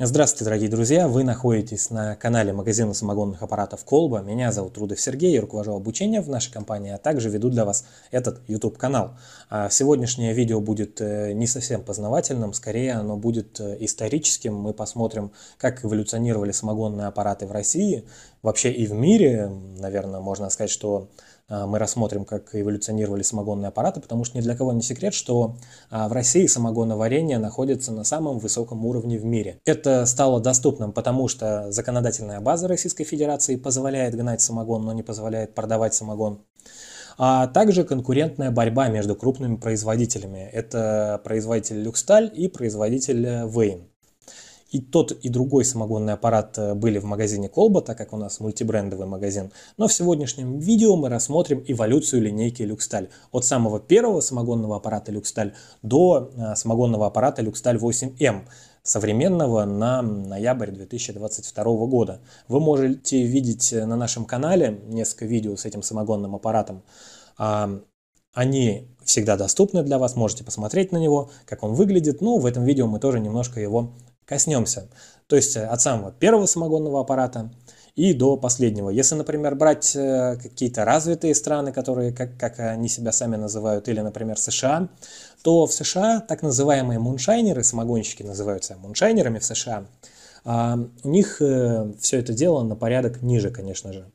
Здравствуйте, дорогие друзья! Вы находитесь на канале магазина самогонных аппаратов «Колба». Меня зовут Рудов Сергей, я руковожу обучением в нашей компании, а также веду для вас этот YouTube-канал. А сегодняшнее видео будет э, не совсем познавательным, скорее оно будет э, историческим. Мы посмотрим, как эволюционировали самогонные аппараты в России, вообще и в мире. Наверное, можно сказать, что Э, мы рассмотрим, как эволюционировали самогонные аппараты, потому что ни для кого не секрет, что а, в России самогоноварение находится на самом высоком уровне в мире. Это стало доступным, потому что законодательная база Российской Федерации позволяет гнать самогон, но не позволяет продавать самогон а также конкурентная борьба между крупными производителями. Это производитель Люксталь и производитель Вейн. И тот, и другой самогонный аппарат э, были в магазине Колба, так как у нас мультибрендовый магазин. Но в сегодняшнем видео мы рассмотрим эволюцию линейки Люксталь. От самого первого самогонного аппарата Люксталь до э, самогонного аппарата Люксталь 8М эм», современного на ноябрь 2022 года. Вы можете видеть э, на нашем канале несколько видео с этим самогонным аппаратом. А, они всегда доступны для вас, можете посмотреть на него, как он выглядит. Ну, в этом видео мы тоже немножко его коснемся. То есть э, от самого первого самогонного аппарата и до последнего. Если, например, брать э, какие-то развитые страны, которые, как, как они себя сами называют, или, например, США, то в США так называемые муншайнеры, самогонщики называются муншайнерами в США, а, у них э, все это дело на порядок ниже, конечно же.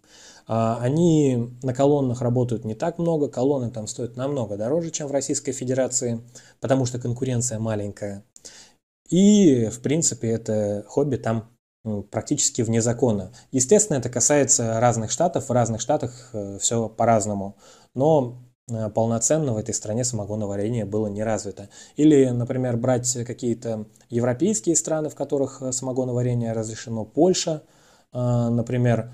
А, они на колоннах работают не так много, колонны там стоят намного дороже, чем в Российской Федерации, потому что конкуренция маленькая. И, в принципе, это хобби там ну, практически вне закона. Естественно, это касается разных штатов, в разных штатах э, все по-разному. Но э, полноценно в этой стране самогоноварение было не развито. Или, например, брать какие-то европейские страны, в которых э, самогоноварение разрешено, Польша, например,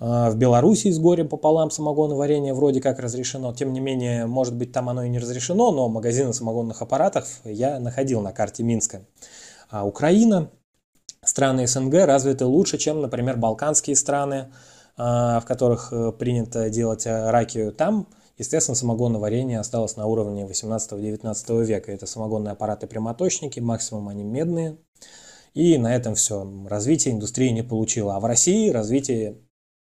а, в Беларуси с горем пополам самогоноварение вроде как разрешено. Тем не менее, может быть, там оно и не разрешено, но магазины самогонных аппаратов я находил на карте Минска. А Украина, страны СНГ развиты лучше, чем, например, балканские страны, а, в которых э, принято делать э, ракию. Там Естественно, самогонное варенье осталось на уровне 18-19 века. Это самогонные аппараты-прямоточники, максимум они медные. И на этом все. Развитие индустрии не получило. А в России развитие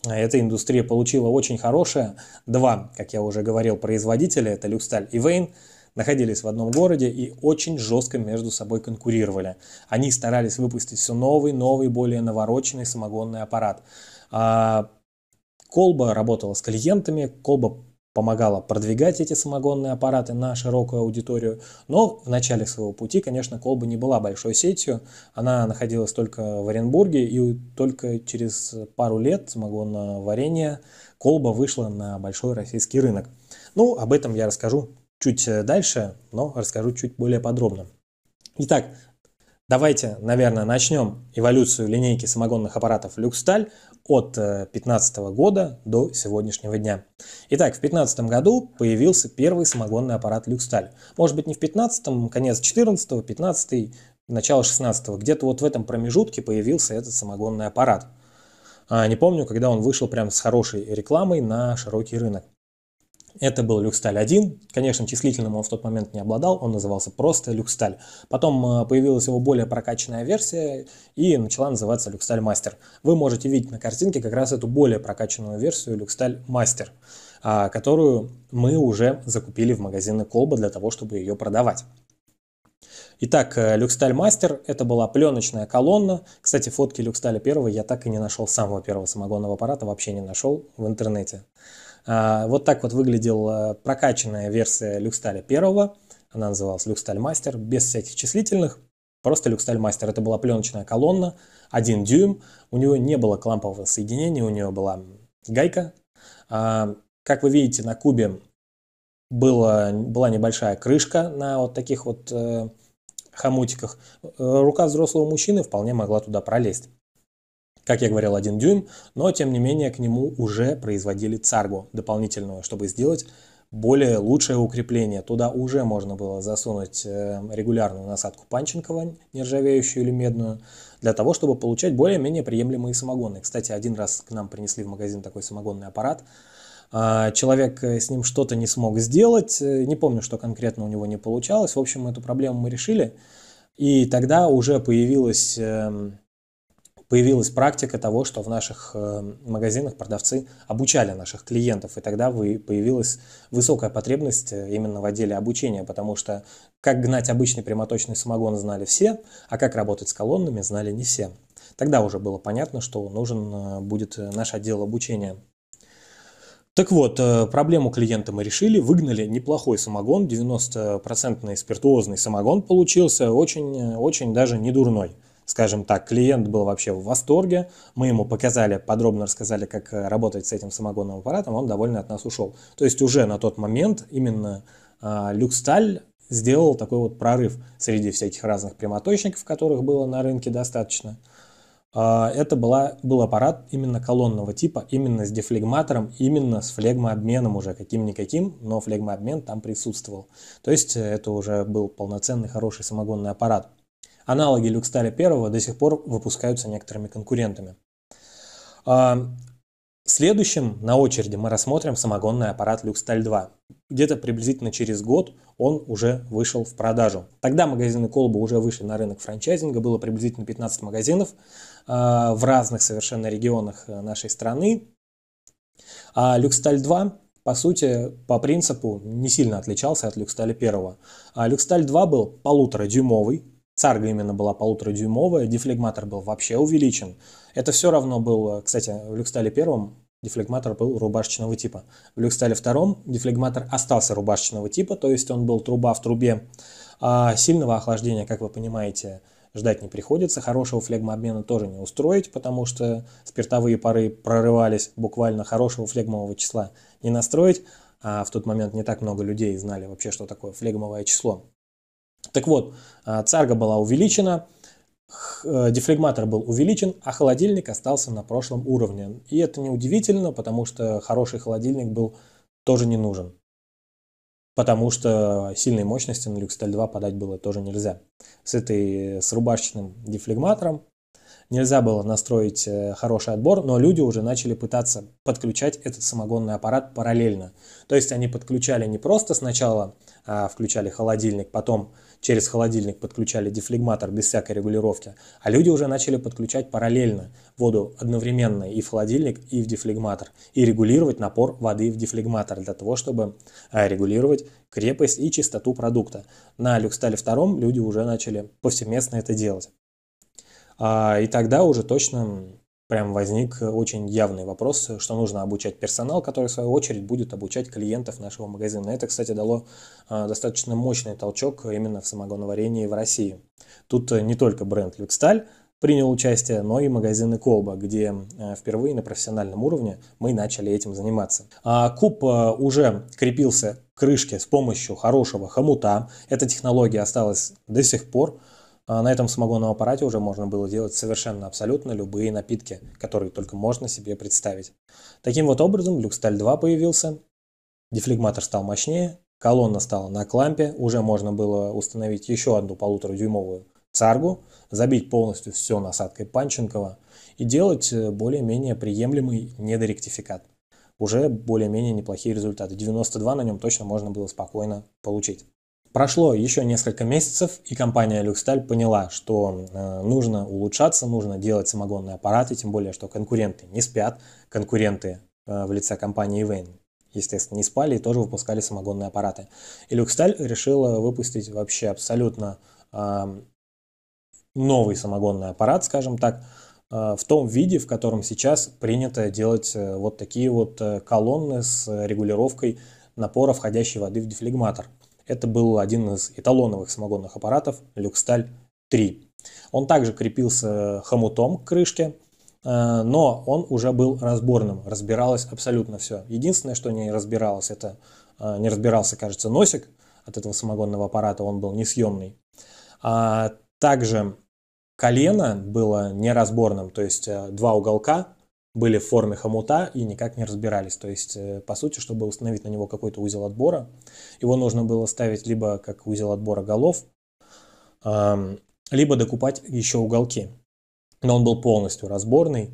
а эта индустрия получила очень хорошее. Два, как я уже говорил, производителя, это Люксталь и Вейн, находились в одном городе и очень жестко между собой конкурировали. Они старались выпустить все новый, новый, более навороченный самогонный аппарат. А, Колба работала с клиентами, Колба помогало продвигать эти самогонные аппараты на широкую аудиторию. Но в начале своего пути, конечно, Колба не была большой сетью. Она находилась только в Оренбурге, и только через пару лет самогонное варенье Колба вышла на большой российский рынок. Ну, об этом я расскажу чуть э, дальше, но расскажу чуть более подробно. Итак, давайте, наверное, начнем эволюцию линейки самогонных аппаратов «Люксталь» от 2015 э, года до сегодняшнего дня. Итак, в 2015 году появился первый самогонный аппарат «Люксталь». Может быть не в 15 конец 14 15 начало 16 где-то вот в этом промежутке появился этот самогонный аппарат. А, не помню, когда он вышел прям с хорошей рекламой на широкий рынок. Это был Люксталь-1. Конечно, числительным он в тот момент не обладал, он назывался просто Люксталь. Потом э, появилась его более прокачанная версия и начала называться Люксталь Мастер. Вы можете видеть на картинке как раз эту более прокачанную версию Люксталь Мастер, а, которую мы уже закупили в магазины Колба для того, чтобы ее продавать. Итак, э, Люксталь Мастер – это была пленочная колонна. Кстати, фотки Люксталя первого я так и не нашел, самого первого самогонного аппарата вообще не нашел в интернете. А, вот так вот выглядела э, прокачанная версия Люксталя первого. Она называлась Люксталь Мастер, без всяких числительных. Просто Люксталь Мастер. Это была пленочная колонна, один дюйм. У нее не было клампового соединения, у нее была гайка. А, как вы видите, на кубе было, была небольшая крышка на вот таких вот э, хомутиках. Э, рука взрослого мужчины вполне могла туда пролезть. Как я говорил, один дюйм, но тем не менее к нему уже производили царгу дополнительную, чтобы сделать более лучшее укрепление. Туда уже можно было засунуть э, регулярную насадку Панченкова, нержавеющую или медную, для того, чтобы получать более-менее приемлемые самогоны. Кстати, один раз к нам принесли в магазин такой самогонный аппарат, а, Человек э, с ним что-то не смог сделать, э, не помню, что конкретно у него не получалось. В общем, эту проблему мы решили. И тогда уже появилась эм, появилась практика того, что в наших э, магазинах продавцы обучали наших клиентов, и тогда появилась высокая потребность э, именно в отделе обучения, потому что как гнать обычный прямоточный самогон знали все, а как работать с колоннами знали не все. Тогда уже было понятно, что нужен э, будет наш отдел обучения. Так вот, проблему клиента мы решили, выгнали неплохой самогон, 90% спиртуозный самогон получился, очень-очень даже не дурной. Скажем так, клиент был вообще в восторге, мы ему показали, подробно рассказали, как э, работать с этим самогонным аппаратом, он довольно от нас ушел. То есть уже на тот момент именно а, Люксталь сделал такой вот прорыв среди всяких разных прямоточников, которых было на рынке достаточно. А, это была, был аппарат именно колонного типа, именно с дефлегматором, именно с флегмообменом уже каким-никаким, но флегмообмен там присутствовал. То есть э, это уже был полноценный хороший самогонный аппарат. Аналоги Люксталя первого до сих пор выпускаются некоторыми конкурентами. А, следующим на очереди мы рассмотрим самогонный аппарат Люксталь 2. Где-то приблизительно через год он уже вышел в продажу. Тогда магазины Колба уже вышли на рынок франчайзинга, было приблизительно 15 магазинов а, в разных совершенно регионах э, нашей страны. А Люксталь 2 по сути, по принципу не сильно отличался от Люксталя 1. А Люксталь 2 был полуторадюймовый, Царга именно была полуторадюймовая, дефлегматор был вообще увеличен. Это все равно был, кстати, в Люкстале первом дефлегматор был рубашечного типа. В Люкстале втором дефлегматор остался рубашечного типа, то есть он был труба в трубе. А сильного охлаждения, как вы понимаете, ждать не приходится. Хорошего флегмообмена тоже не устроить, потому что спиртовые пары прорывались буквально хорошего флегмового числа не настроить. А в тот момент не так много людей знали вообще, что такое флегмовое число. Так вот, э, царга была увеличена, э, дефлегматор был увеличен, а холодильник остался на прошлом уровне. И это неудивительно, потому что хороший холодильник был тоже не нужен. Потому что сильной мощности на Luxtel 2 подать было тоже нельзя. С этой э, с рубашечным дефлегматором Нельзя было настроить э, хороший отбор, но люди уже начали пытаться подключать этот самогонный аппарат параллельно. То есть они подключали не просто сначала а, включали холодильник, потом через холодильник подключали дефлегматор без всякой регулировки, а люди уже начали подключать параллельно воду одновременно и в холодильник, и в дефлегматор, и регулировать напор воды в дефлегматор для того, чтобы а, регулировать крепость и чистоту продукта. На Люкстале втором люди уже начали повсеместно это делать. А, и тогда уже точно прям возник очень явный вопрос, что нужно обучать персонал, который в свою очередь будет обучать клиентов нашего магазина. Это, кстати, дало а, достаточно мощный толчок именно в самогоноварении в России. Тут не только бренд «Люксталь», принял участие, но и магазины Колба, где а, впервые на профессиональном уровне мы начали этим заниматься. А куб уже крепился к крышке с помощью хорошего хомута. Эта технология осталась до сих пор. А на этом самогонном аппарате уже можно было делать совершенно абсолютно любые напитки, которые только можно себе представить. Таким вот образом Люксталь 2 появился, дефлегматор стал мощнее, колонна стала на клампе, уже можно было установить еще одну полуторадюймовую царгу, забить полностью все насадкой Панченкова и делать э, более-менее приемлемый недоректификат. Уже более-менее неплохие результаты. 92 на нем точно можно было спокойно получить. Прошло еще несколько месяцев, и компания «Люксталь» поняла, что э, нужно улучшаться, нужно делать самогонные аппараты, тем более, что конкуренты не спят, конкуренты э, в лице компании «Вейн» естественно, не спали и тоже выпускали самогонные аппараты. И «Люксталь» решила выпустить вообще абсолютно э, новый самогонный аппарат, скажем так, в том виде, в котором сейчас принято делать вот такие вот колонны с регулировкой напора входящей воды в дефлегматор – это был один из эталоновых самогонных аппаратов «Люксталь-3». Он также крепился хомутом к крышке, э, но он уже был разборным, разбиралось абсолютно все. Единственное, что не разбиралось, это э, не разбирался, кажется, носик от этого самогонного аппарата, он был несъемный. А также колено было неразборным, то есть э, два уголка были в форме хомута и никак не разбирались. То есть, э, по сути, чтобы установить на него какой-то узел отбора, его нужно было ставить либо как узел отбора голов, либо докупать еще уголки. Но он был полностью разборный,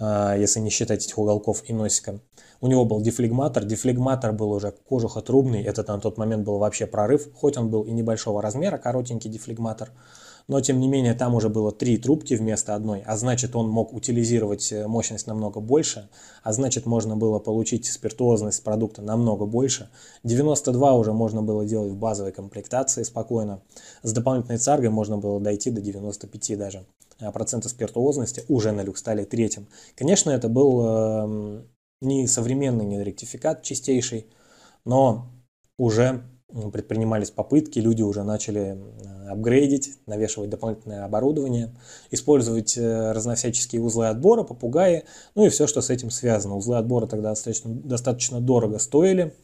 а, если не считать этих уголков и носика. У него был дефлегматор. Дефлегматор был уже кожухотрубный. Это на тот момент был вообще прорыв. Хоть он был и небольшого размера, коротенький дефлегматор – но тем не менее там уже было три трубки вместо одной, а значит он мог утилизировать э, мощность намного больше, а значит можно было получить спиртуозность продукта намного больше. 92 уже можно было делать в базовой комплектации спокойно. С дополнительной царгой можно было дойти до 95 даже а процента спиртуозности уже на люкстале третьем. Конечно, это был эм, не современный не ректификат чистейший, но уже предпринимались попытки, люди уже начали апгрейдить, навешивать дополнительное оборудование, использовать э, разновсяческие узлы отбора, попугаи, ну и все, что с этим связано. Узлы отбора тогда достаточно, достаточно дорого стоили,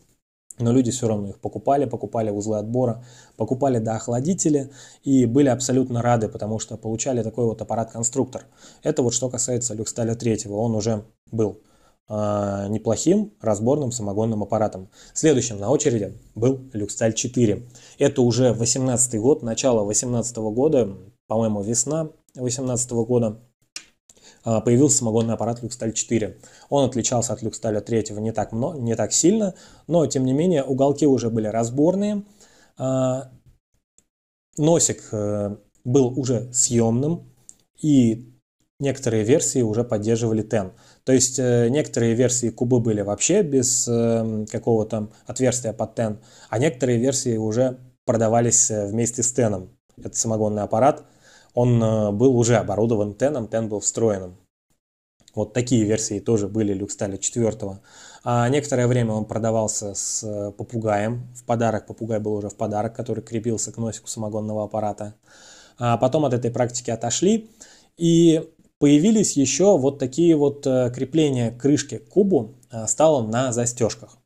но люди все равно их покупали, покупали узлы отбора, покупали доохладители и были абсолютно рады, потому что получали такой вот аппарат-конструктор. Это вот что касается Люксталя 3, он уже был Э, неплохим разборным самогонным аппаратом. Следующим на очереди был Люксталь 4. Это уже 18 год, начало 18 -го года, по-моему, весна 18 -го года э, появился самогонный аппарат Люксталь 4. Он отличался от Люксталя 3 не так, много, не так сильно, но тем не менее уголки уже были разборные. Э, носик был уже съемным, и некоторые версии уже поддерживали TEN. То есть э, некоторые версии кубы были вообще без э, какого-то отверстия под TEN, а некоторые версии уже продавались э, вместе с TEN. Это самогонный аппарат, он был уже оборудован TEN, TEN был встроенным. Вот такие версии тоже были Люксталя 4. А некоторое время он продавался с попугаем в подарок. Попугай был уже в подарок, который крепился к носику самогонного аппарата. А потом от этой практики отошли. И появились еще вот такие вот э, крепления крышки к кубу э, стало на застежках.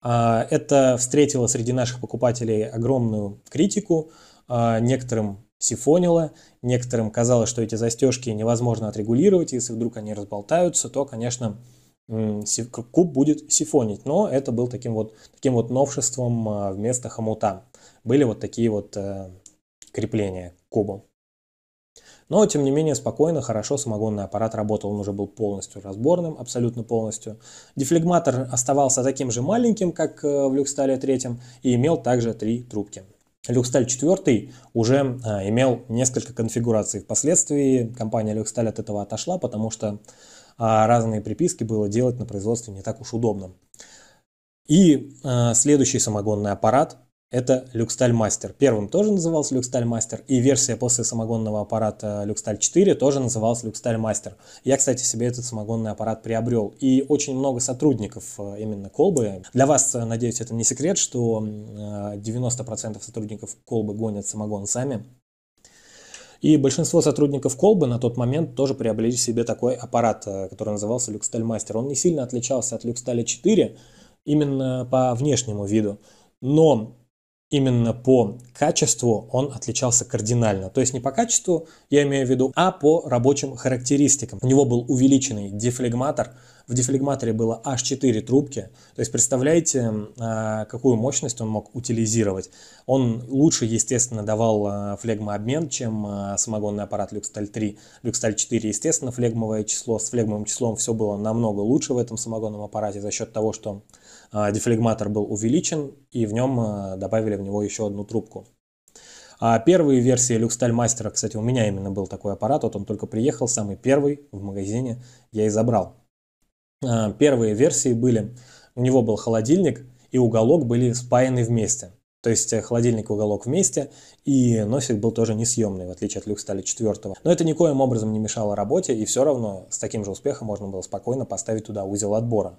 А, это встретило среди наших покупателей огромную критику, а, некоторым сифонило, некоторым казалось, что эти застежки невозможно отрегулировать, если вдруг они разболтаются, то, конечно, куб будет сифонить, но это был таким вот, таким вот новшеством а, вместо хомута. Были вот такие вот э, крепления к кубу. Но, тем не менее, спокойно, хорошо самогонный аппарат работал, он уже был полностью разборным, абсолютно полностью. Дефлегматор оставался таким же маленьким, как э, в Люкстале третьем, и имел также три трубки. Люксталь 4 уже а, имел несколько конфигураций. Впоследствии компания Люксталь от этого отошла, потому что а, разные приписки было делать на производстве не так уж удобно. И э, следующий самогонный аппарат это ЛюксТаль Люкстальмастер. Первым тоже назывался ЛюксТаль Мастер, и версия после самогонного аппарата Люксталь 4 тоже называлась Мастер. Я, кстати, себе этот самогонный аппарат приобрел, и очень много сотрудников э, именно Колбы. Для вас, э, надеюсь, это не секрет, что 90% э, сотрудников Колбы гонят самогон сами, и большинство сотрудников Колбы на тот момент тоже приобрели себе такой аппарат, который назывался ЛюксТаль Мастер. Он не сильно отличался от Люксталя 4 именно по внешнему виду. Но именно по качеству он отличался кардинально. То есть не по качеству, я имею в виду, а по рабочим характеристикам. У него был увеличенный дефлегматор. В дефлегматоре было аж 4 трубки. То есть представляете, а, какую мощность он мог утилизировать. Он лучше, естественно, давал а, флегмообмен, чем а, самогонный аппарат Люксталь 3. Люксталь 4, естественно, флегмовое число. С флегмовым числом все было намного лучше в этом самогонном аппарате за счет того, что а, дефлегматор был увеличен, и в нем э, добавили в него еще одну трубку. А первые версии Люксталь Мастера, кстати, у меня именно был такой аппарат, вот он только приехал, самый первый в магазине, я и забрал. А, первые версии были, у него был холодильник и уголок были спаяны вместе. То есть э, холодильник и уголок вместе, и носик был тоже несъемный, в отличие от Люкстали 4. Но это никоим образом не мешало работе, и все равно с таким же успехом можно было спокойно поставить туда узел отбора.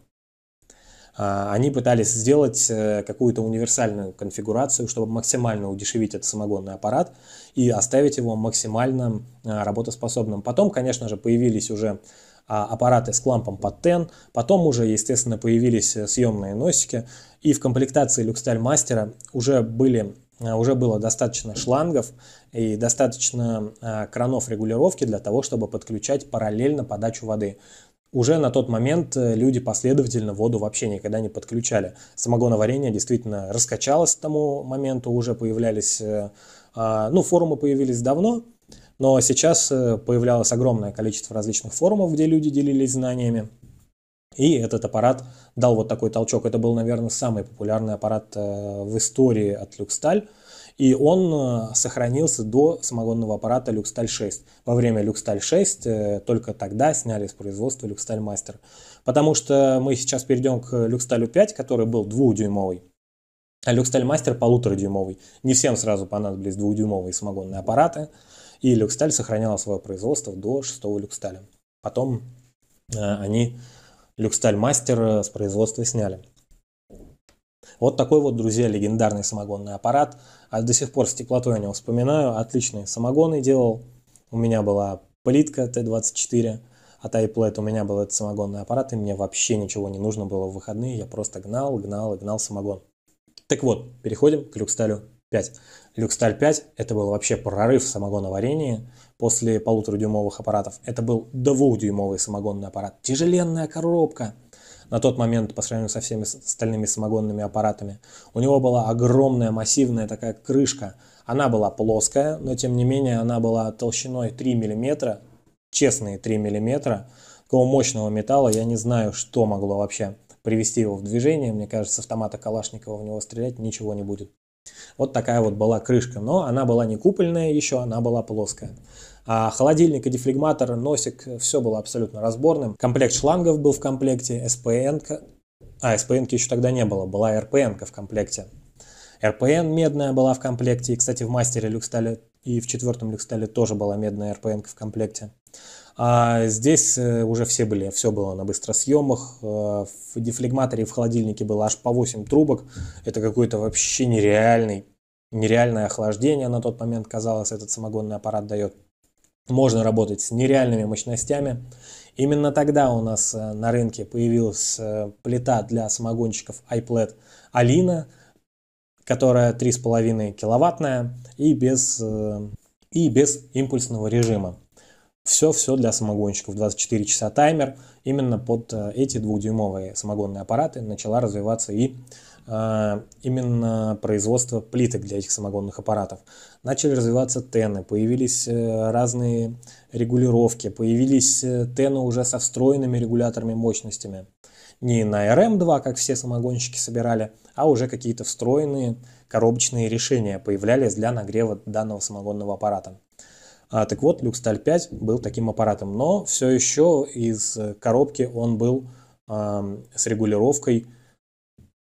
А, они пытались сделать э, какую-то универсальную конфигурацию, чтобы максимально удешевить этот самогонный аппарат и оставить его максимально э, работоспособным. Потом, конечно же, появились уже а, аппараты с клампом под ТЭН, потом уже, естественно, появились э, съемные носики, и в комплектации Люксталь Мастера уже были уже было достаточно шлангов и достаточно кранов регулировки для того, чтобы подключать параллельно подачу воды. Уже на тот момент э, люди последовательно воду вообще никогда не подключали. Самогоноварение действительно раскачалось к тому моменту, уже появлялись, э, а, ну, форумы появились давно, но сейчас э, появлялось огромное количество различных форумов, где люди делились знаниями. И этот аппарат дал вот такой толчок. Это был, наверное, самый популярный аппарат в истории от Люксталь и он э, сохранился до самогонного аппарата Люксталь 6. Во время Люксталь 6 э, только тогда сняли с производства Люксталь Мастер. Потому что мы сейчас перейдем к Люксталю 5, который был двухдюймовый. А Люксталь Мастер полуторадюймовый. Не всем сразу понадобились двухдюймовые самогонные аппараты. И Люксталь сохраняла свое производство до шестого Люксталя. Потом э, они Люксталь Мастер с производства сняли. Вот такой вот, друзья, легендарный самогонный аппарат. А до сих пор с теплотой о нем вспоминаю. Отличные самогоны делал. У меня была плитка Т-24 от iPlate. У меня был этот самогонный аппарат, и мне вообще ничего не нужно было в выходные. Я просто гнал, гнал и гнал самогон. Так вот, переходим к Люксталю 5. Люксталь 5 это был вообще прорыв в самогоноварении после полуторадюймовых аппаратов. Это был двухдюймовый самогонный аппарат. Тяжеленная коробка – на тот момент по сравнению со всеми остальными самогонными аппаратами. У него была огромная массивная такая крышка. Она была плоская, но тем не менее она была толщиной 3 мм, честные 3 мм. Такого мощного металла я не знаю, что могло вообще привести его в движение. Мне кажется, с автомата Калашникова в него стрелять ничего не будет. Вот такая вот была крышка, но она была не купольная еще, она была плоская. А холодильник и дефлегматор, носик, э, все было абсолютно разборным. Комплект шлангов был в комплекте, СПН... А, СПН еще тогда не было, была РПН в комплекте. РПН медная была в комплекте, и, кстати, в мастере люкстале и в четвертом люкстале тоже была медная РПН в комплекте. А здесь э, уже все были, все было на быстросъемах. Э, в дефлегматоре и в холодильнике было аж по 8 трубок. Это какое то вообще нереальный, нереальное охлаждение на тот момент, казалось, этот самогонный аппарат дает можно работать с нереальными мощностями. Именно тогда у нас э, на рынке появилась э, плита для самогонщиков iPlat Alina, которая 3,5 киловаттная и без, э, и без импульсного режима. Все-все для самогонщиков, 24 часа таймер. Именно под эти двухдюймовые самогонные аппараты начала развиваться и а, именно производство плиток для этих самогонных аппаратов. Начали развиваться тены, появились э, разные регулировки, появились э, тены уже со встроенными регуляторами мощностями. Не на RM2, как все самогонщики собирали, а уже какие-то встроенные коробочные решения появлялись для нагрева данного самогонного аппарата. А, так вот, Люксталь 5 был таким аппаратом, но все еще из коробки он был э, с регулировкой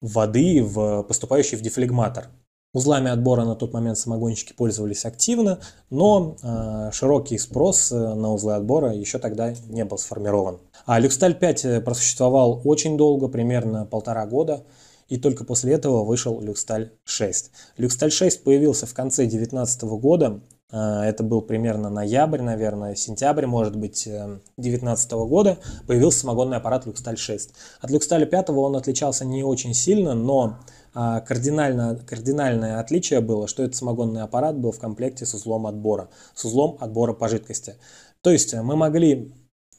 воды, в, поступающей в дефлегматор. Узлами отбора на тот момент самогонщики пользовались активно, но э, широкий спрос э, на узлы отбора еще тогда не был сформирован. А Люксталь 5 э, просуществовал очень долго, примерно полтора года, и только после этого вышел Люксталь 6. Люксталь 6 появился в конце 2019 года Э, это был примерно ноябрь, наверное, сентябрь, может быть, 2019 э, года, появился самогонный аппарат Люксталь 6. От Люксталя 5 он отличался не очень сильно, но э, кардинально, кардинальное отличие было, что этот самогонный аппарат был в комплекте с узлом отбора, с узлом отбора по жидкости. То есть мы могли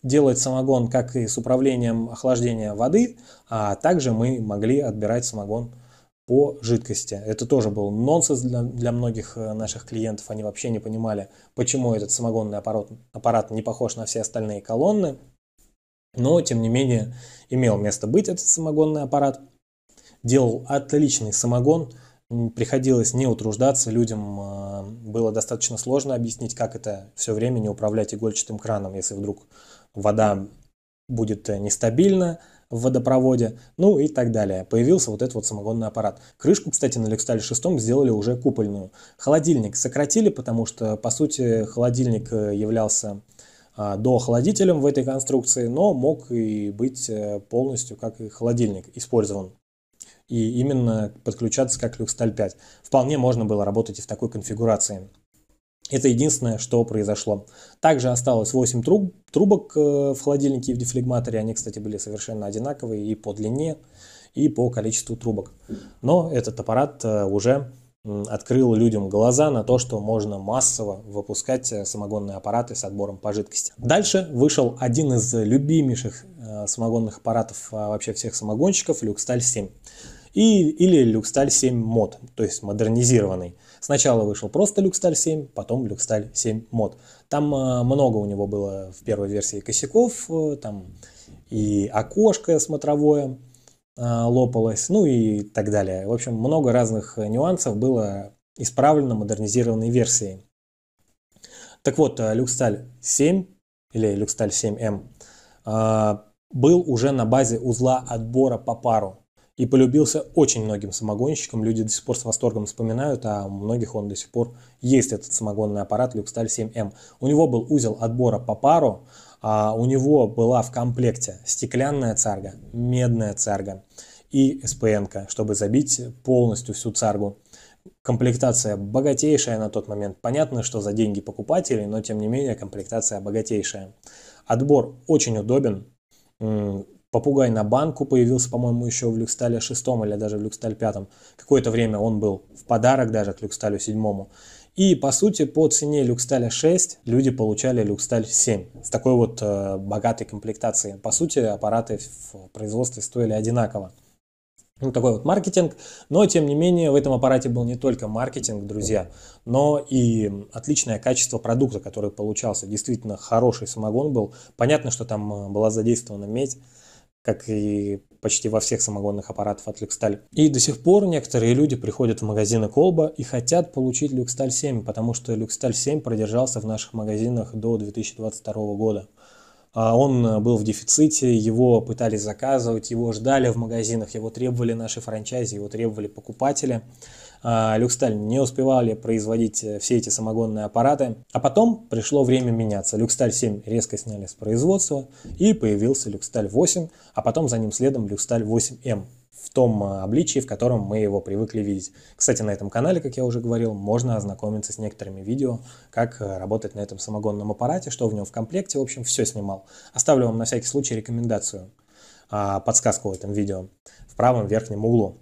делать самогон как и с управлением охлаждения воды, а также мы могли отбирать самогон по жидкости. Это тоже был нонсенс для, для многих э, наших клиентов. Они вообще не понимали, почему этот самогонный аппарат, аппарат не похож на все остальные колонны. Но, тем не менее, имел место быть этот самогонный аппарат. Делал отличный самогон. Приходилось не утруждаться. Людям э, было достаточно сложно объяснить, как это все время не управлять игольчатым краном, если вдруг вода будет э, нестабильна в водопроводе, ну и так далее. Появился вот этот вот самогонный аппарат. Крышку, кстати, на Lextyle 6 сделали уже купольную. Холодильник сократили, потому что, по сути, холодильник э, являлся а, доохладителем в этой конструкции, но мог и быть э, полностью как и холодильник использован и именно подключаться как Люксталь 5. Вполне можно было работать и в такой конфигурации. Это единственное, что произошло. Также осталось 8 труб, трубок э, в холодильнике и в дефлегматоре. Они, кстати, были совершенно одинаковые и по длине, и по количеству трубок. Но этот аппарат э, уже открыл людям глаза на то, что можно массово выпускать э, самогонные аппараты с отбором по жидкости. Дальше вышел один из любимейших самогонных аппаратов а, вообще всех самогонщиков, Люксталь 7 и, или Люксталь 7 мод, то есть модернизированный. Сначала вышел просто Люксталь 7, потом Люксталь 7 мод. Там а, много у него было в первой версии косяков, э, там и окошко смотровое а, лопалось, ну и так далее. В общем, много разных нюансов было исправлено модернизированной версией. Так вот, э, Люксталь 7 или Люксталь 7М эм, а, был уже на базе узла отбора по пару и полюбился очень многим самогонщикам. Люди до сих пор с восторгом вспоминают, а у многих он до сих пор есть этот самогонный аппарат Люксталь 7М. Эм. У него был узел отбора по пару, а у него была в комплекте стеклянная царга, медная царга и СПН, чтобы забить полностью всю царгу. Комплектация богатейшая на тот момент. Понятно, что за деньги покупателей, но тем не менее комплектация богатейшая. Отбор очень удобен, Попугай на банку появился, по-моему, еще в Люкстале шестом или даже в Люкстале пятом. Какое-то время он был в подарок даже к Люксталю седьмому. И, по сути, по цене Люксталя 6 люди получали Люксталь 7 с такой вот э, богатой комплектацией. По сути, аппараты в производстве стоили одинаково. Ну, такой вот маркетинг. Но, тем не менее, в этом аппарате был не только маркетинг, друзья, но и отличное качество продукта, который получался. Действительно, хороший самогон был. Понятно, что там э, была задействована медь как и почти во всех самогонных аппаратах от Люксталь. И до сих пор некоторые люди приходят в магазины Колба и хотят получить Люксталь 7, потому что Люксталь 7 продержался в наших магазинах до 2022 года. А он э, был в дефиците, его пытались заказывать, его ждали в магазинах, его требовали наши франчайзи, его требовали покупатели. А, люксталь не успевали производить э, все эти самогонные аппараты. А потом пришло время меняться. Люксталь 7 резко сняли с производства и появился Люксталь 8, а потом за ним следом Люксталь 8М в том э, обличии, в котором мы его привыкли видеть. Кстати, на этом канале, как я уже говорил, можно ознакомиться с некоторыми видео, как э, работать на этом самогонном аппарате, что в нем в комплекте, в общем, все снимал. Оставлю вам на всякий случай рекомендацию, а, подсказку в этом видео в правом верхнем углу.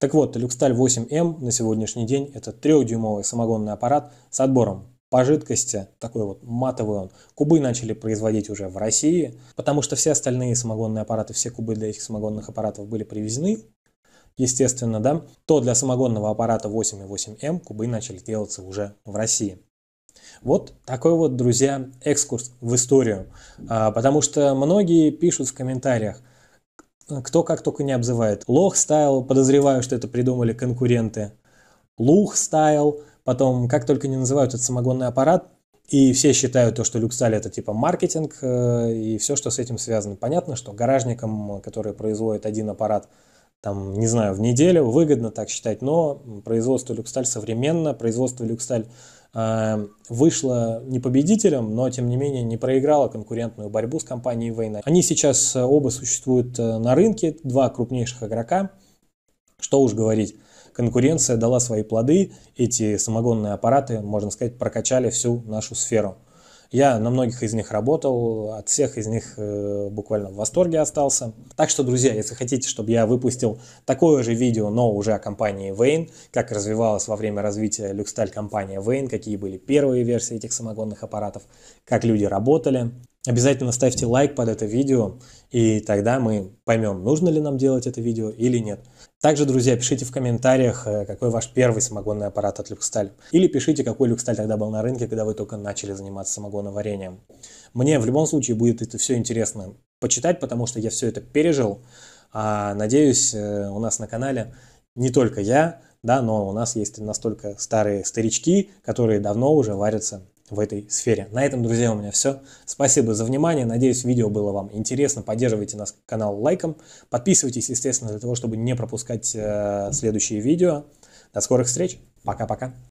Так вот, Люксталь 8М эм на сегодняшний день это трехдюймовый самогонный аппарат с отбором по жидкости, такой вот матовый он, кубы начали производить уже в России, потому что все остальные самогонные аппараты, все кубы для этих самогонных аппаратов были привезены, естественно, да, то для самогонного аппарата 8 и 8М эм кубы начали делаться уже в России. Вот такой вот, друзья, экскурс в историю, а, потому что многие пишут в комментариях, кто как только не обзывает. Лох стайл, подозреваю, что это придумали конкуренты. Лух стайл, потом как только не называют этот самогонный аппарат, и все считают то, что люксаль это типа маркетинг э, и все, что с этим связано. Понятно, что гаражникам, которые производят один аппарат, там, не знаю, в неделю, выгодно так считать, но производство Люксаль современно, производство Люксаль Эм, вышла не победителем, но тем не менее не проиграла конкурентную борьбу с компанией Вейна. Они сейчас э, оба существуют э, на рынке, два крупнейших игрока. Что уж говорить, конкуренция дала свои плоды, эти самогонные аппараты, можно сказать, прокачали всю нашу сферу. Я на многих из них работал, от всех из них э, буквально в восторге остался. Так что, друзья, если хотите, чтобы я выпустил такое же видео, но уже о компании Wayne, как развивалась во время развития Люксталь компания Wayne, какие были первые версии этих самогонных аппаратов, как люди работали, Обязательно ставьте лайк под это видео, и тогда мы поймем, нужно ли нам делать это видео или нет. Также, друзья, пишите в комментариях, э, какой ваш первый самогонный аппарат от Люксталь. Или пишите, какой Люксталь тогда был на рынке, когда вы только начали заниматься самогоноварением. Мне в любом случае будет это все интересно почитать, потому что я все это пережил. А, надеюсь, э, у нас на канале не только я, да, но у нас есть настолько старые старички, которые давно уже варятся в этой сфере. На этом, друзья, у меня все. Спасибо за внимание. Надеюсь, видео было вам интересно. Поддерживайте наш канал лайком. Подписывайтесь, естественно, для того, чтобы не пропускать э, следующие видео. До скорых встреч. Пока-пока.